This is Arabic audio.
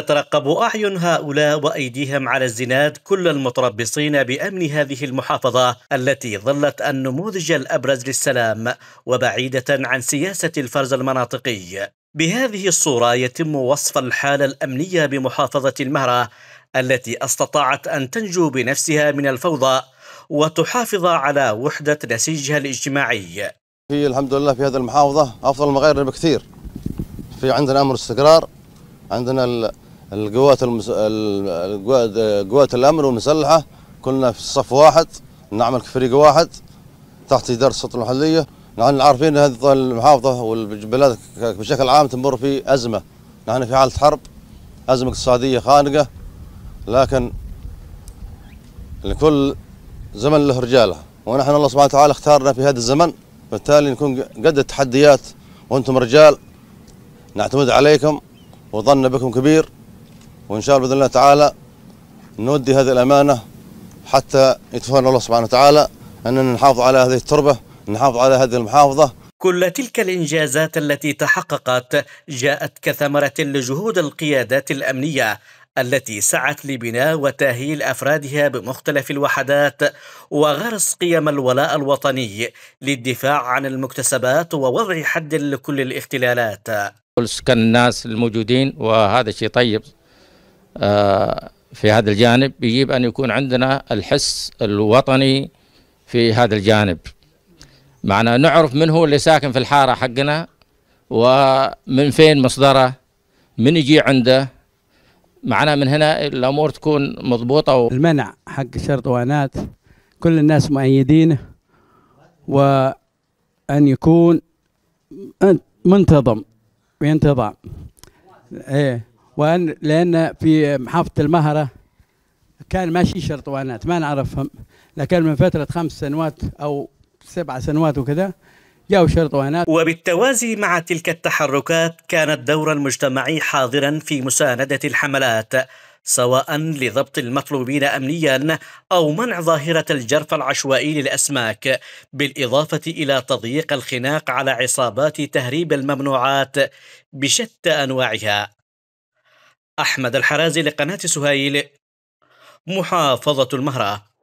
تترقب أعين هؤلاء وأيديهم على الزناد كل المتربصين بأمن هذه المحافظة التي ظلت النموذج الأبرز للسلام وبعيدة عن سياسة الفرز المناطقي بهذه الصورة يتم وصف الحالة الأمنية بمحافظة المهرة التي استطاعت أن تنجو بنفسها من الفوضى وتحافظ على وحدة نسيجها الاجتماعي في الحمد لله في هذه المحافظة أفضل من غيرنا بكثير في عندنا أمر استقرار عندنا القوات المس... قوات الامن والمسلحه كلنا في صف واحد نعمل كفريق واحد تحت اداره السلطه المحليه نحن عارفين ان هذه المحافظه والبلاد بشكل عام تمر في ازمه نحن في حاله حرب ازمه اقتصاديه خانقه لكن لكل زمن له رجاله ونحن الله سبحانه وتعالى اختارنا في هذا الزمن بالتالي نكون قد التحديات وانتم رجال نعتمد عليكم وظن بكم كبير وإن شاء الله بإذن الله تعالى نودي هذه الأمانة حتى يتفهم الله سبحانه وتعالى أننا نحافظ على هذه التربة نحافظ على هذه المحافظة كل تلك الإنجازات التي تحققت جاءت كثمرة لجهود القيادات الأمنية التي سعت لبناء وتأهيل أفرادها بمختلف الوحدات وغرس قيم الولاء الوطني للدفاع عن المكتسبات ووضع حد لكل الاختلالات كل سكان الناس الموجودين وهذا شيء طيب في هذا الجانب يجب أن يكون عندنا الحس الوطني في هذا الجانب معنا نعرف من هو اللي ساكن في الحارة حقنا ومن فين مصدره من يجي عنده معنا من هنا الأمور تكون مضبوطة و... المنع حق شرط وانات كل الناس مؤيدينه وأن يكون منتظم بانتظام ايه وأن لأن في محافظة المهرة كان ماشي شرط وانات ما نعرفهم لكن من فترة خمس سنوات أو سبع سنوات وكذا جاءوا شرطوانات وبالتوازي مع تلك التحركات كان الدور المجتمعي حاضرا في مساندة الحملات سواء لضبط المطلوبين امنيا او منع ظاهره الجرف العشوائي للاسماك بالاضافه الى تضييق الخناق على عصابات تهريب الممنوعات بشتى انواعها أحمد الحرازي لقناة سهيل محافظة المهرة